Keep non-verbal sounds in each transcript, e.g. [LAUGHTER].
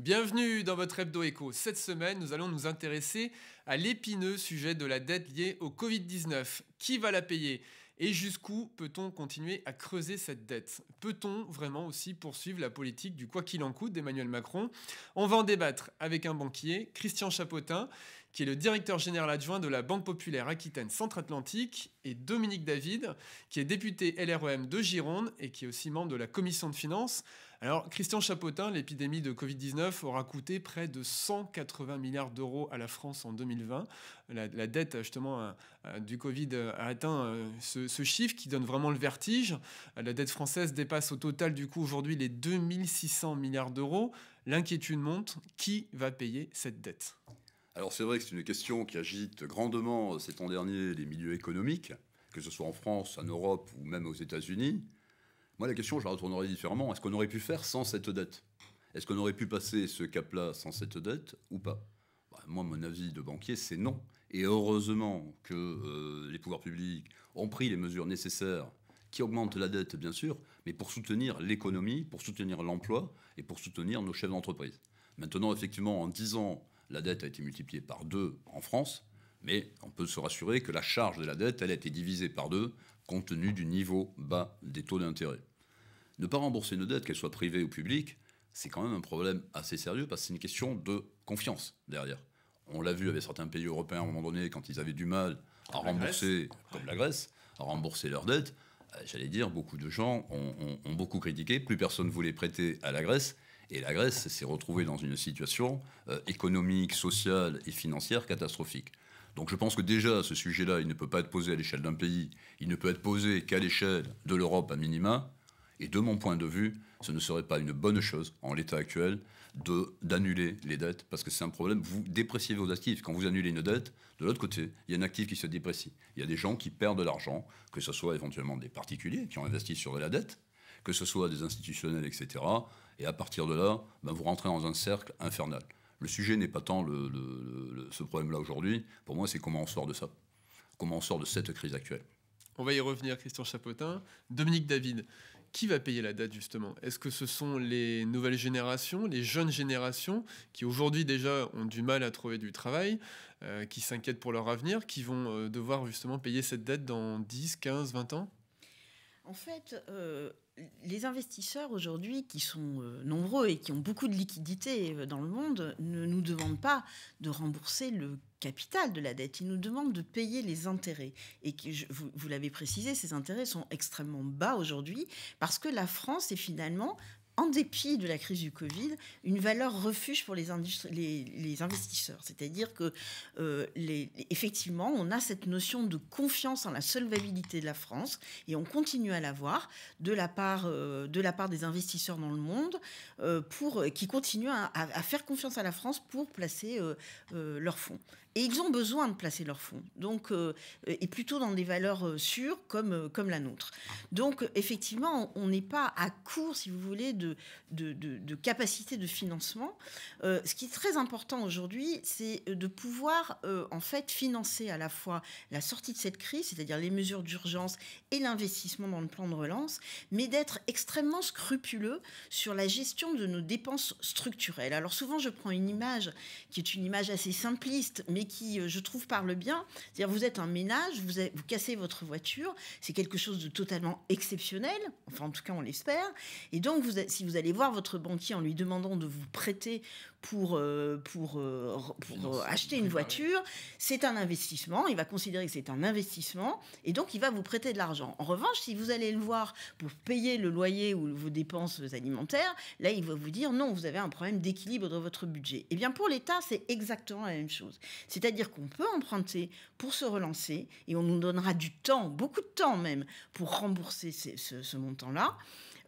Bienvenue dans votre hebdo éco. Cette semaine, nous allons nous intéresser à l'épineux sujet de la dette liée au Covid-19. Qui va la payer et jusqu'où peut-on continuer à creuser cette dette Peut-on vraiment aussi poursuivre la politique du quoi qu'il en coûte d'Emmanuel Macron On va en débattre avec un banquier, Christian Chapotin, qui est le directeur général adjoint de la Banque populaire Aquitaine Centre-Atlantique, et Dominique David, qui est député LREM de Gironde et qui est aussi membre de la commission de finances. Alors, Christian Chapotin, l'épidémie de Covid-19 aura coûté près de 180 milliards d'euros à la France en 2020. La, dette, justement, euh, euh, du Covid euh, a atteint ce, ce, chiffre qui donne vraiment le vertige. La dette française dépasse au total, du coup, aujourd'hui les 2600 milliards d'euros. L'inquiétude monte. Qui va payer cette dette alors c'est vrai que c'est une question qui agite grandement euh, ces temps derniers les milieux économiques, que ce soit en France, en Europe ou même aux États-Unis. Moi, la question, je la retournerai différemment. Est-ce qu'on aurait pu faire sans cette dette Est-ce qu'on aurait pu passer ce cap-là sans cette dette ou pas bah, Moi, mon avis de banquier, c'est non. Et heureusement que euh, les pouvoirs publics ont pris les mesures nécessaires qui augmentent la dette, bien sûr, mais pour soutenir l'économie, pour soutenir l'emploi et pour soutenir nos chefs d'entreprise. Maintenant, effectivement, en 10 ans, la dette a été multipliée par deux en France, mais on peut se rassurer que la charge de la dette, elle a été divisée par deux compte tenu du niveau bas des taux d'intérêt. Ne pas rembourser nos dettes, qu'elles soient privées ou publiques, c'est quand même un problème assez sérieux parce que c'est une question de confiance derrière. On l'a vu avec certains pays européens à un moment donné, quand ils avaient du mal à rembourser, comme la Grèce, à rembourser leurs dettes, euh, j'allais dire, beaucoup de gens ont, beaucoup critiqué, plus personne ne voulait prêter à la Grèce, et la Grèce s'est retrouvée dans une situation euh, économique, sociale et financière catastrophique. Donc je pense que déjà, ce sujet-là, il ne peut pas être posé à l'échelle d'un pays, il ne peut être posé qu'à l'échelle de l'Europe à minima. Et de mon point de vue, ce ne serait pas une bonne chose, en l'état actuel, d'annuler les dettes, parce que c'est un problème. Vous dépréciez vos actifs. Quand vous annulez une dette, de l'autre côté, il y a un actif qui se déprécie. Il y a des gens qui perdent de l'argent, que ce soit éventuellement des particuliers qui ont investi sur de la dette, que ce soit des institutionnels, etc. Et à partir de là, ben, vous rentrez dans un cercle infernal. Le sujet n'est pas tant ce problème-là aujourd'hui. Pour moi, c'est comment on sort de ça. Comment on sort de cette crise actuelle. On va y revenir, Christian Chapotin. Dominique David, qui va payer la dette, justement Est-ce que ce sont les nouvelles générations, les jeunes générations, qui aujourd'hui déjà ont du mal à trouver du travail, euh, qui s'inquiètent pour leur avenir, qui vont euh, devoir justement payer cette dette dans 10, 15, 20 ans en fait, euh, les investisseurs aujourd'hui, qui sont euh, nombreux et qui ont beaucoup de liquidités euh, dans le monde, ne nous demandent pas de rembourser le capital de la dette, ils nous demandent de payer les intérêts. Et vous l'avez précisé, ces intérêts sont extrêmement bas aujourd'hui parce que la France est finalement en dépit de la crise du Covid, une valeur refuge pour les, investisseurs. C'est-à-dire que, euh, effectivement, on a cette notion de confiance en la solvabilité de la France et on continue à l'avoir de, la part, euh, de la part des investisseurs dans le monde euh, pour, qui continuent à, faire confiance à la France pour placer leurs fonds. Et ils ont besoin de placer leurs fonds, donc, euh, et plutôt dans des valeurs euh, sûres comme, euh, comme la nôtre. Donc, effectivement, on n'est pas à court, si vous voulez, de, de, de, capacité de financement. ce qui est très important aujourd'hui, c'est de pouvoir, en fait, financer à la fois la sortie de cette crise, c'est-à-dire les mesures d'urgence et l'investissement dans le plan de relance, mais d'être extrêmement scrupuleux sur la gestion de nos dépenses structurelles. Alors, souvent, je prends une image qui est une image assez simpliste, mais mais qui, euh, je trouve, parle bien. C'est-à-dire, vous êtes un ménage, vous, avez, vous cassez votre voiture, c'est quelque chose de totalement exceptionnel, enfin, en tout cas, on l'espère. Et donc, vous, si vous allez voir votre banquier en lui demandant de vous prêter pour, euh, pour, euh, acheter une voiture, c'est un investissement, il va considérer que c'est un investissement, et donc il va vous prêter de l'argent. En revanche, si vous allez le voir pour payer le loyer ou vos dépenses alimentaires, là, il va vous dire non, vous avez un problème d'équilibre de votre budget. Et eh bien pour l'État, c'est exactement la même chose. C'est-à-dire qu'on peut emprunter pour se relancer et on nous donnera du temps, beaucoup de temps même, pour rembourser ce, montant-là.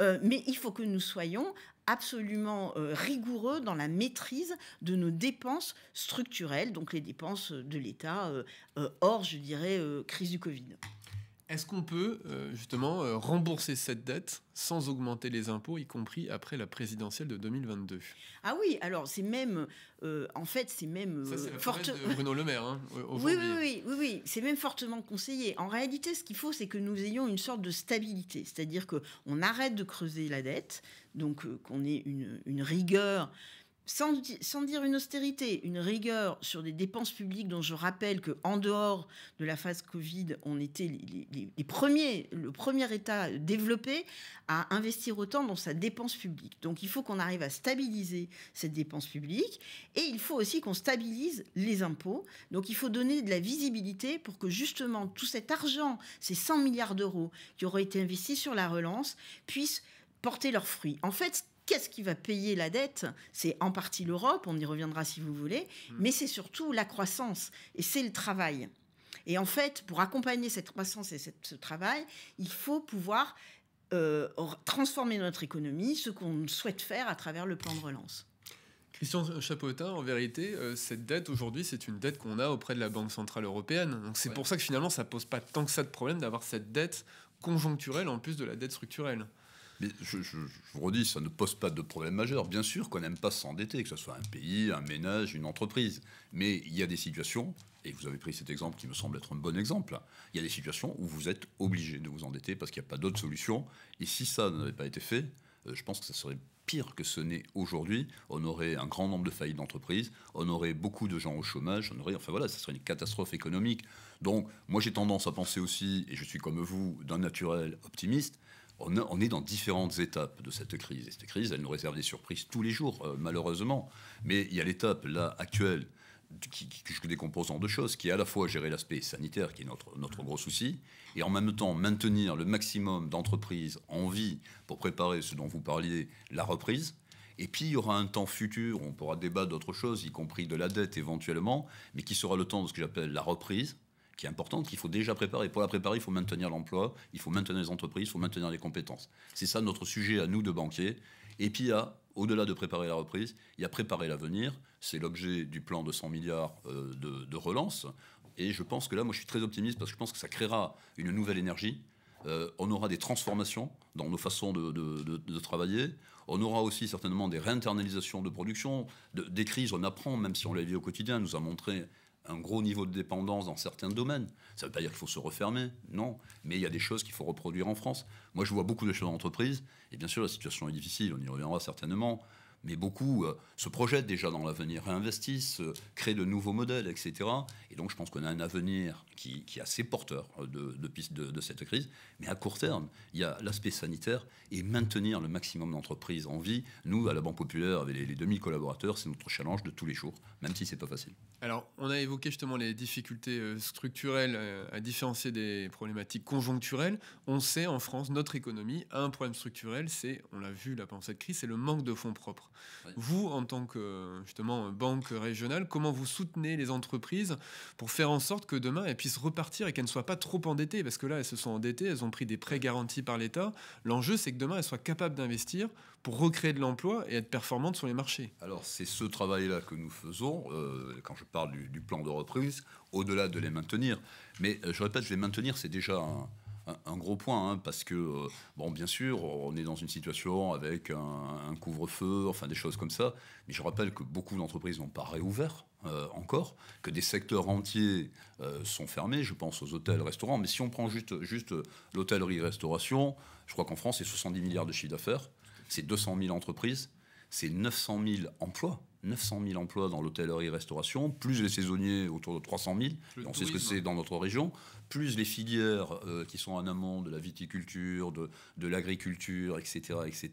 Euh, mais il faut que nous soyons absolument euh, rigoureux dans la maîtrise de nos dépenses structurelles, donc les dépenses de l'État euh, hors, je dirais, crise du Covid. Est-ce qu'on peut euh, justement euh, rembourser cette dette sans augmenter les impôts, y compris après la présidentielle de 2022 Ah oui, alors c'est même, euh, en fait, c'est même fortement. Bruno Le Maire, hein, oui, oui, oui, c'est même fortement conseillé. En réalité, ce qu'il faut, c'est que nous ayons une sorte de stabilité, c'est-à-dire que on arrête de creuser la dette, donc qu'on ait une, une rigueur sans, dire une austérité, une rigueur sur des dépenses publiques dont je rappelle qu'en dehors de la phase Covid, on était les, premiers, le premier État développé à investir autant dans sa dépense publique. Donc il faut qu'on arrive à stabiliser cette dépense publique et il faut aussi qu'on stabilise les impôts. Donc il faut donner de la visibilité pour que justement tout cet argent, ces 100 milliards d'euros qui auraient été investis sur la relance, puissent porter leurs fruits. En fait, Qu'est-ce qui va payer la dette C'est en partie l'Europe, on y reviendra si vous voulez, hmm. mais c'est surtout la croissance et c'est le travail. Et en fait, pour accompagner cette croissance et ce travail, il faut pouvoir euh, transformer notre économie, ce qu'on souhaite faire à travers le plan de relance. Christian Chapotin, en vérité, euh, cette dette aujourd'hui, c'est une dette qu'on a auprès de la Banque Centrale Européenne. Donc c'est pour ça que finalement, ça pose pas tant que ça de problème d'avoir cette dette conjoncturelle en plus de la dette structurelle je, vous redis, ça ne pose pas de problème majeur. Bien sûr qu'on n'aime pas s'endetter, que ce soit un pays, un ménage, une entreprise. Mais il y a des situations, et vous avez pris cet exemple qui me semble être un bon exemple, il y a des situations où vous êtes obligé de vous endetter parce qu'il n'y a pas d'autre solution. Et si ça n'avait pas été fait, euh, je pense que ça serait pire que ce n'est aujourd'hui. On aurait un grand nombre de faillites d'entreprises, on aurait beaucoup de gens au chômage, on enfin voilà, ça serait une catastrophe économique. Donc, moi j'ai tendance à penser aussi, et je suis comme vous, d'un naturel optimiste, on, est dans différentes étapes de cette crise. Et cette crise, elle nous réserve des surprises tous les jours, euh, malheureusement. Mais il y a l'étape, là, actuelle, qui, qui, que je décompose en deux choses, qui est à la fois gérer l'aspect sanitaire, qui est notre, notre gros souci, et en même temps maintenir le maximum d'entreprises en vie pour préparer ce dont vous parliez, la reprise. Et puis, il y aura un temps futur, on pourra débattre d'autres choses, y compris de la dette éventuellement, mais qui sera le temps de ce que j'appelle la reprise, qui est importante, qu'il faut déjà préparer. Pour la préparer, il faut maintenir l'emploi, il faut maintenir les entreprises, il faut maintenir les compétences. C'est ça notre sujet à nous de banquiers. Et puis, au-delà de préparer la reprise, il y a préparer l'avenir. C'est l'objet du plan de 100 milliards euh, de, relance. Et je pense que là, moi, je suis très optimiste parce que je pense que ça créera une nouvelle énergie. Euh, on aura des transformations dans nos façons de, de travailler. On aura aussi certainement des réinternalisations de production. des crises, on apprend, même si on les vit au quotidien, nous a montré un gros niveau de dépendance dans certains domaines. Ça ne veut pas dire qu'il faut se refermer, non. Mais il y a des choses qu'il faut reproduire en France. Moi, je vois beaucoup de choses d'entreprise, et bien sûr, la situation est difficile, on y reviendra certainement, mais beaucoup euh, se projettent déjà dans l'avenir, réinvestissent, euh, créent de nouveaux modèles, etc. Et donc, je pense qu'on a un avenir qui, est assez porteur euh, de, de, de, cette crise. Mais à court terme, il y a l'aspect sanitaire et maintenir le maximum d'entreprises en vie. Nous, à la Banque Populaire, avec les, les 2000 collaborateurs, c'est notre challenge de tous les jours, même si c'est pas facile. Alors, on a évoqué justement les difficultés euh, structurelles euh, à différencier des problématiques conjoncturelles. On sait en France, notre économie a un problème structurel, c'est, on l'a vu là pendant cette crise, c'est le manque de fonds propres. Vous, en tant que justement banque régionale, comment vous soutenez les entreprises pour faire en sorte que demain elles puissent repartir et qu'elles ne soient pas trop endettées Parce que là, elles se sont endettées, elles ont pris des prêts garantis par l'État. L'enjeu, c'est que demain elles soient capables d'investir pour recréer de l'emploi et être performante sur les marchés. Alors c'est ce travail-là que nous faisons, euh, quand je parle du, plan de reprise, au-delà de les maintenir. Mais euh, je répète, les maintenir, c'est déjà un, gros point, hein, parce que, euh, bon, bien sûr, on est dans une situation avec un, couvre-feu, enfin des choses comme ça, mais je rappelle que beaucoup d'entreprises n'ont pas réouvert encore, que des secteurs entiers sont fermés, je pense aux hôtels, restaurants, mais si on prend juste, juste l'hôtellerie-restauration, je crois qu'en France, c'est 70 milliards de chiffre d'affaires, c'est 200 000 entreprises, c'est 900 000 emplois. 900 000 emplois dans l'hôtellerie-restauration, plus les saisonniers autour de 300 000, on sait ce que c'est dans notre région, plus les filières euh, qui sont en amont de la viticulture, de, l'agriculture, etc., etc.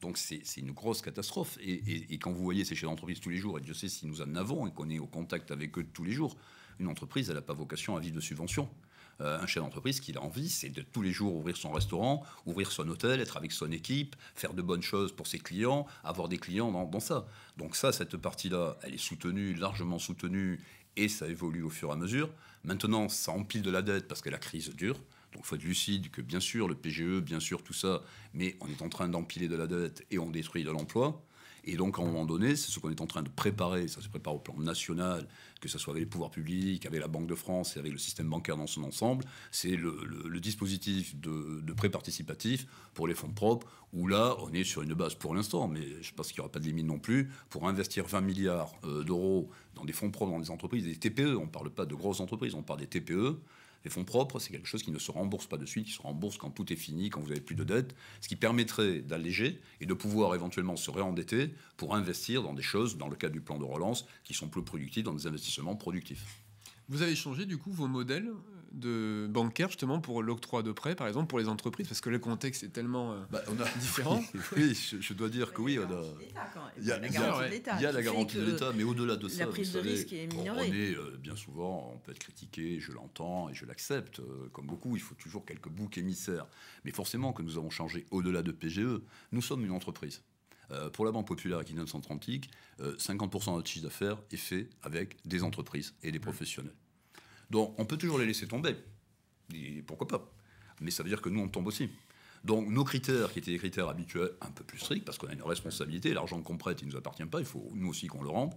Donc c'est une grosse catastrophe. Et, quand vous voyez ces chefs d'entreprise tous les jours, et je sais si nous en avons et qu'on est au contact avec eux tous les jours, une entreprise, elle n'a pas vocation à vivre de subventions. Euh, un chef d'entreprise, qui a envie, c'est de tous les jours ouvrir son restaurant, ouvrir son hôtel, être avec son équipe, faire de bonnes choses pour ses clients, avoir des clients dans, dans ça. Donc ça, cette partie-là, elle est soutenue, largement soutenue, et ça évolue au fur et à mesure. Maintenant, ça empile de la dette parce que la crise dure. Donc il faut être lucide que bien sûr, le PGE, bien sûr, tout ça, mais on est en train d'empiler de la dette et on détruit de l'emploi. Et donc, à un moment donné, c'est ce qu'on est en train de préparer. Ça se prépare au plan national, que ce soit avec les pouvoirs publics, avec la Banque de France et avec le système bancaire dans son ensemble. C'est le, dispositif de, de prêt participatif pour les fonds propres, où là, on est sur une base pour l'instant, mais je pense qu'il n'y aura pas de limite non plus, pour investir 20 milliards euh, d'euros dans des fonds propres, dans des entreprises, des TPE. On ne parle pas de grosses entreprises, on parle des TPE. Les fonds propres, c'est quelque chose qui ne se rembourse pas de suite, qui se rembourse quand tout est fini, quand vous n'avez plus de dette, ce qui permettrait d'alléger et de pouvoir éventuellement se réendetter pour investir dans des choses, dans le cadre du plan de relance, qui sont plus productives, dans des investissements productifs. Vous avez changé du coup vos modèles euh, de bancaire, justement pour l'octroi de prêts, par exemple pour les entreprises, parce que le contexte est tellement euh, bah, [LAUGHS] différent. [LAUGHS] oui, je, dois dire que oui, Il y a la garantie de l'État, mais au-delà de ça, prise de savez, est On est euh, bien souvent, on peut être critiqué, je l'entends et je l'accepte, comme beaucoup. Il faut toujours quelques boucs émissaires, mais forcément que nous avons changé au-delà de PGE. Nous sommes une entreprise. Euh, pour la Banque populaire qui donne antique euh, 50% de notre chiffre d'affaires est fait avec des entreprises et des professionnels. Donc on peut toujours les laisser tomber. pourquoi pas Mais ça veut dire que nous, on tombe aussi. Donc nos critères, qui étaient des critères habituels un peu plus stricts, parce qu'on a une responsabilité, l'argent qu'on prête, il ne nous appartient pas, il faut nous aussi qu'on le rende,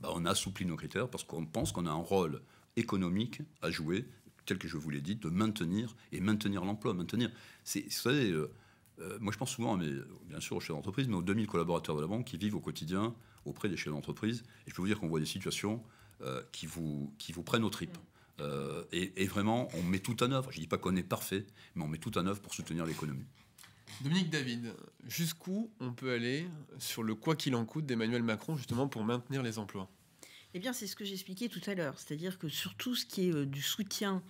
bah, on a nos critères parce qu'on pense qu'on a un rôle économique à jouer, tel que je vous l'ai dit, de maintenir et maintenir l'emploi. Maintenir, c'est, vous euh, euh, moi, je pense souvent, hein, mais euh, bien sûr, aux chefs d'entreprise, mais aux 2000 collaborateurs de la banque qui vivent au quotidien auprès des chefs d'entreprise. Et je peux vous dire qu'on voit des situations euh, qui, vous, prennent aux tripes. et, et, vraiment, on met tout en œuvre. Je ne dis pas qu'on est parfait, mais on met tout en œuvre pour soutenir l'économie. Dominique David, jusqu'où on peut aller sur le quoi qu'il en coûte d'Emmanuel Macron, justement, pour maintenir les emplois Eh bien, c'est ce que j'expliquais tout à l'heure. C'est-à-dire que sur tout ce qui est du soutien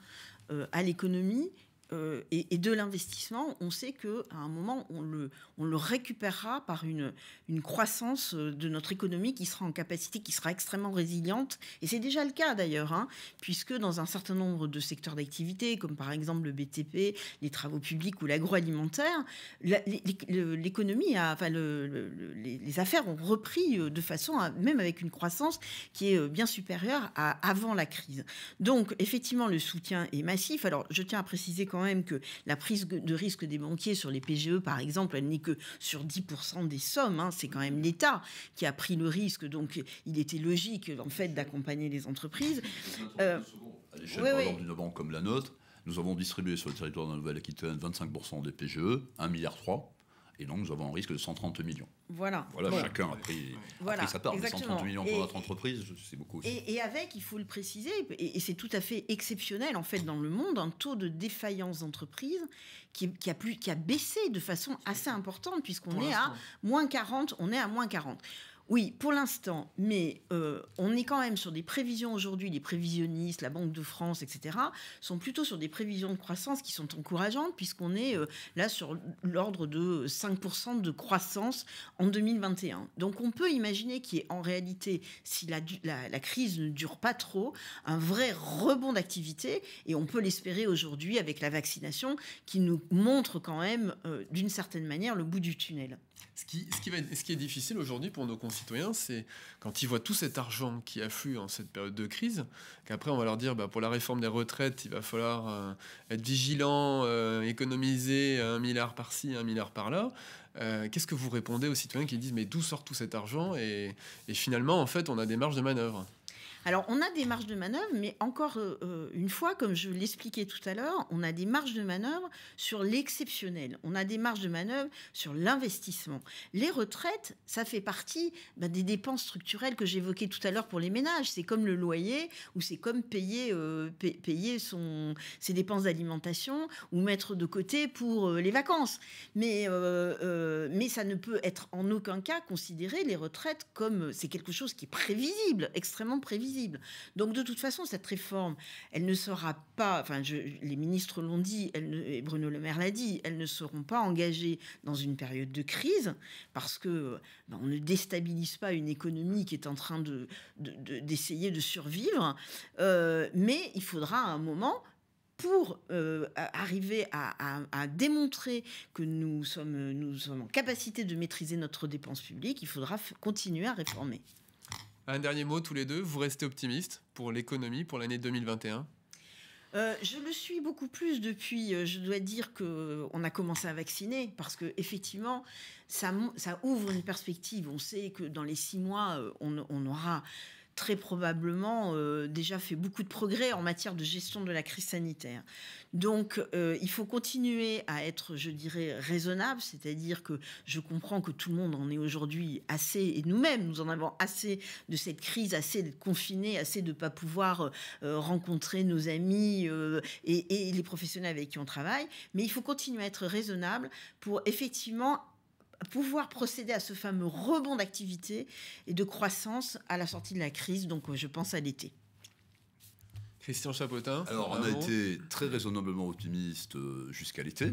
à l'économie, euh, et, de l'investissement, on sait qu'à un moment, on le, on le récupérera par une, une, croissance euh, de notre économie qui sera en capacité, qui sera extrêmement résiliente. Et c'est déjà le cas d'ailleurs, hein, puisque dans un certain nombre de secteurs d'activité, comme par exemple le BTP, les travaux publics ou l'agroalimentaire, l'économie, enfin les, affaires ont repris euh, de façon, même avec une croissance qui est bien supérieure à avant la crise. Donc effectivement, le soutien est massif. Alors je tiens à préciser quand même que la prise de risque des banquiers sur les PGE, par exemple, elle n'est que sur 10% des sommes. Hein. C'est quand même l'État qui a pris le risque. Donc, il était logique, en fait, d'accompagner les entreprises. à l'échelle, euh, banque comme la nôtre, nous avons distribué sur le territoire de la Nouvelle-Aquitaine 25% des PGE, 1,3 milliard et donc, nous avons un risque de 130 millions. Voilà. Voilà, chacun a pris, sa part. 130 millions pour notre entreprise, c'est beaucoup. Et, avec, il faut le préciser, et, c'est tout à fait exceptionnel, en fait, dans le monde, un taux de défaillance d'entreprise qui, qui, a plus, qui a baissé de façon assez importante, puisqu'on est à moins 40, on est à moins 40. Oui, pour l'instant, mais euh, on est quand même sur des prévisions aujourd'hui, les prévisionnistes, la Banque de France, etc., sont plutôt sur des prévisions de croissance qui sont encourageantes, puisqu'on est euh, là sur l'ordre de 5% de croissance en 2021. Donc on peut imaginer qu'il y ait en réalité, si la, crise ne dure pas trop, un vrai rebond d'activité, et on peut l'espérer aujourd'hui avec la vaccination, qui nous montre quand même, euh, d'une certaine manière, le bout du tunnel. Ce qui, est difficile aujourd'hui pour nos concitoyens, c'est quand ils voient tout cet argent qui afflue en cette période de crise, qu'après on va leur dire bah, pour la réforme des retraites, il va falloir euh, être vigilant, euh, économiser un milliard par-ci, un milliard par-là. Euh, qu'est-ce que vous répondez aux citoyens qui disent mais d'où sort tout cet argent et, et finalement, en fait, on a des marges de manœuvre alors, on a des marges de manœuvre, mais encore euh, euh, une fois, comme je l'expliquais tout à l'heure, on a des marges de manœuvre sur l'exceptionnel. On a des marges de manœuvre sur l'investissement. Les retraites, ça fait partie bah, des dépenses structurelles que j'évoquais tout à l'heure pour les ménages. C'est comme le loyer ou c'est comme payer, euh, payer son, ses dépenses d'alimentation ou mettre de côté pour les vacances. Mais, mais ça ne peut être en aucun cas considéré les retraites comme c'est quelque chose qui est prévisible, extrêmement prévisible. Donc de toute façon, cette réforme, elle ne sera pas, enfin les ministres l'ont dit, et Bruno Le Maire l'a dit, elles ne seront pas engagées dans une période de crise parce que ben, on ne déstabilise pas une économie qui est en train d'essayer de, survivre. Euh, mais il faudra un moment pour euh, arriver à, démontrer que nous sommes, nous sommes en capacité de maîtriser notre dépense publique, il faudra continuer à réformer. Un dernier mot tous les deux, vous restez optimiste pour l'économie pour l'année 2021 euh, je le suis beaucoup plus depuis, euh, je dois dire que euh, on a commencé à vacciner parce que effectivement, ça, ouvre une perspective. On sait que dans les six mois, on, aura très probablement euh, déjà fait beaucoup de progrès en matière de gestion de la crise sanitaire. Donc euh, il faut continuer à être, je dirais, raisonnable, c'est-à-dire que je comprends que tout le monde en est aujourd'hui assez, et nous-mêmes, nous en avons assez de cette crise, assez d'être confinés, assez de ne pas pouvoir euh, rencontrer nos amis et, et les professionnels avec qui on travaille, mais il faut continuer à être raisonnable pour effectivement pouvoir procéder à ce fameux rebond d'activité et de croissance à la sortie de la crise, donc euh, je pense à l'été. Christian Chapotin. Alors on a été très raisonnablement optimiste euh, jusqu'à l'été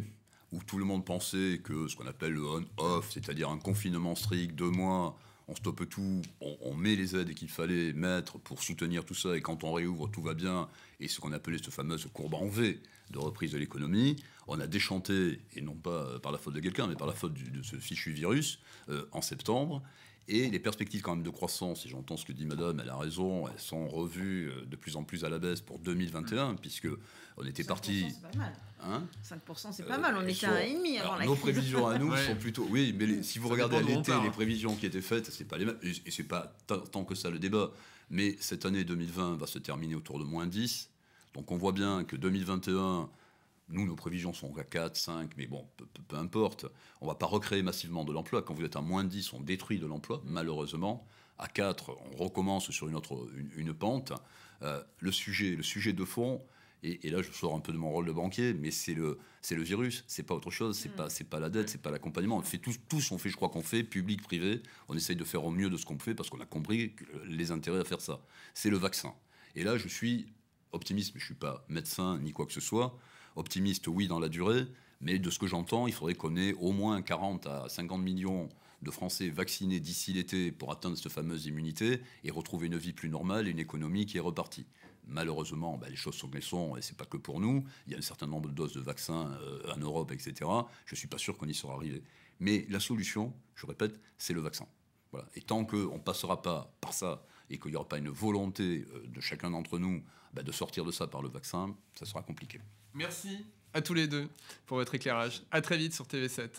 où tout le monde pensait que ce qu'on appelle le on-off, c'est-à-dire un confinement strict, deux mois, on stoppe tout, on, met les aides qu'il fallait mettre pour soutenir tout ça, et quand on réouvre, tout va bien, et ce qu'on appelait ce fameux « courbe en V de reprise de l'économie, on a déchanté, et non pas euh, par la faute de quelqu'un, mais par la faute de ce fichu virus, euh, en septembre. Et les perspectives quand même de croissance, et j'entends ce que dit Madame, elle a raison, elles sont revues euh, de plus en plus à la baisse pour 2021, puisque on était parti. C'est pas mal. 5% hein c'est pas mal, on était à 1,5 avant la Nos prévisions à nous [LAUGHS] sont plutôt. Oui, mais si vous regardez l'été les prévisions qui étaient faites, c'est pas les mêmes. Et c'est pas tant que ça le débat. Mais cette année 2020 va se terminer autour de moins 10. Donc on voit bien que 2021 nous, nos prévisions sont à 4, 5, mais bon, peu, importe. On ne va pas recréer massivement de l'emploi. Quand vous êtes à moins 10, on détruit de l'emploi, mmh. malheureusement. À 4, on recommence sur une autre une, pente. Euh, le, sujet, le sujet de fond, et, là je sors un peu de mon rôle de banquier, mais c'est le, le virus, c'est pas autre chose, c'est n'est mmh. pas, pas la dette, c'est pas l'accompagnement. On fait tout ce qu'on fait, je crois qu'on fait, public, privé, on essaye de faire au mieux de ce qu'on fait parce qu'on a compris les intérêts à faire ça. C'est le vaccin. Et là je suis optimiste, mais je suis pas médecin ni quoi que ce soit. Optimiste, oui, dans la durée, mais de ce que j'entends, il faudrait qu'on ait au moins 40 à 50 millions de Français vaccinés d'ici l'été pour atteindre cette fameuse immunité et retrouver une vie plus normale et une économie qui est repartie. Malheureusement, ben, les choses sont elles sont, et c'est pas que pour nous. Il y a un certain nombre de doses de vaccins euh, en Europe, etc. Je ne suis pas sûr qu'on y sera arrivé. Mais la solution, je répète, c'est le vaccin. Voilà. Et tant qu'on ne passera pas par ça, et qu'il n'y aura pas une volonté euh, de chacun d'entre nous bah, de sortir de ça par le vaccin, ça sera compliqué. Merci à tous les deux pour votre éclairage. À très vite sur TV7.